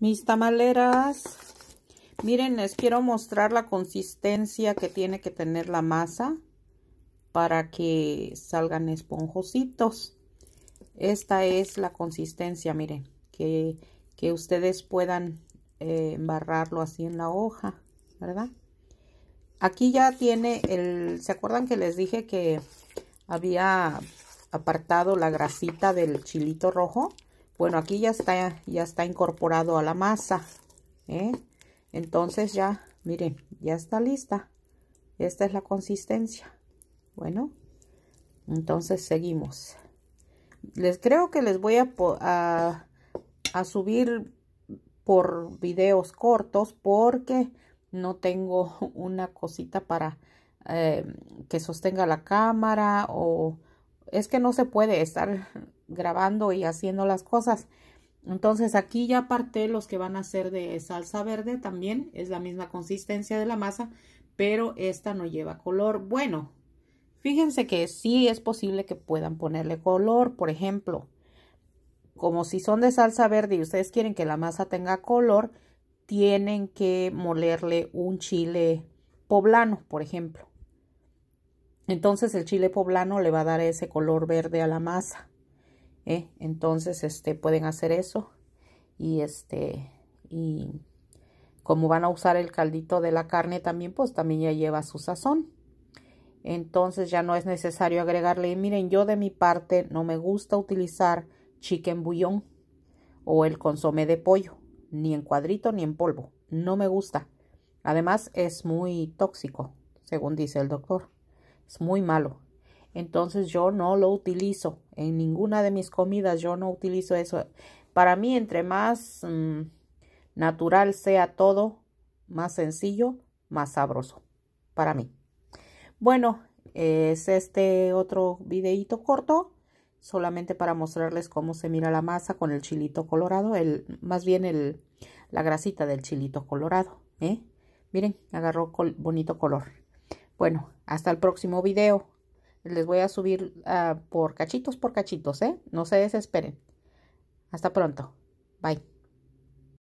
Mis tamaleras, miren, les quiero mostrar la consistencia que tiene que tener la masa para que salgan esponjositos. Esta es la consistencia, miren, que, que ustedes puedan eh, embarrarlo así en la hoja, ¿verdad? Aquí ya tiene el, ¿se acuerdan que les dije que había apartado la grasita del chilito rojo? bueno aquí ya está ya está incorporado a la masa ¿eh? entonces ya miren ya está lista esta es la consistencia bueno entonces seguimos les creo que les voy a, a, subir por videos cortos porque no tengo una cosita para eh, que sostenga la cámara o es que no se puede estar grabando y haciendo las cosas. Entonces aquí ya aparté los que van a ser de salsa verde también, es la misma consistencia de la masa, pero esta no lleva color. Bueno, fíjense que sí es posible que puedan ponerle color, por ejemplo, como si son de salsa verde y ustedes quieren que la masa tenga color, tienen que molerle un chile poblano, por ejemplo. Entonces el chile poblano le va a dar ese color verde a la masa. ¿eh? Entonces este, pueden hacer eso. Y este, y como van a usar el caldito de la carne también, pues también ya lleva su sazón. Entonces ya no es necesario agregarle. Y miren, yo de mi parte no me gusta utilizar chicken bouillon o el consomé de pollo, ni en cuadrito ni en polvo. No me gusta. Además es muy tóxico, según dice el doctor. Es muy malo. Entonces yo no lo utilizo. En ninguna de mis comidas yo no utilizo eso. Para mí, entre más mm, natural sea todo, más sencillo, más sabroso. Para mí. Bueno, es este otro videito corto. Solamente para mostrarles cómo se mira la masa con el chilito colorado. El, más bien el, la grasita del chilito colorado. ¿eh? Miren, agarró bonito color. Bueno, hasta el próximo video. Les voy a subir ah, por cachitos, por cachitos, ¿eh? No se desesperen. Hasta pronto. Bye.